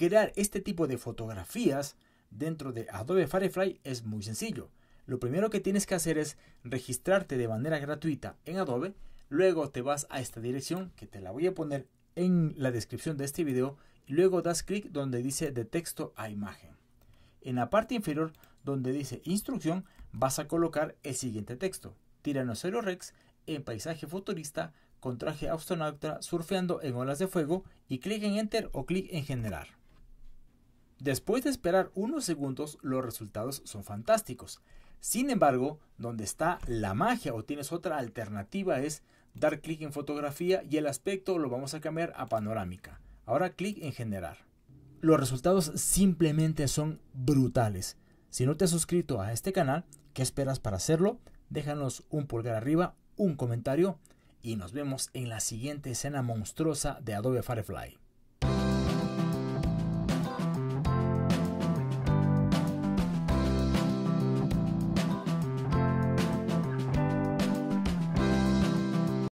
Crear este tipo de fotografías dentro de Adobe Firefly es muy sencillo. Lo primero que tienes que hacer es registrarte de manera gratuita en Adobe, luego te vas a esta dirección que te la voy a poner en la descripción de este video y luego das clic donde dice de texto a imagen. En la parte inferior donde dice instrucción vas a colocar el siguiente texto. Tiranosaurio Rex en paisaje futurista con traje astronauta surfeando en olas de fuego y clic en enter o clic en generar. Después de esperar unos segundos, los resultados son fantásticos. Sin embargo, donde está la magia o tienes otra alternativa es dar clic en fotografía y el aspecto lo vamos a cambiar a panorámica. Ahora clic en generar. Los resultados simplemente son brutales. Si no te has suscrito a este canal, ¿qué esperas para hacerlo? Déjanos un pulgar arriba, un comentario y nos vemos en la siguiente escena monstruosa de Adobe Firefly.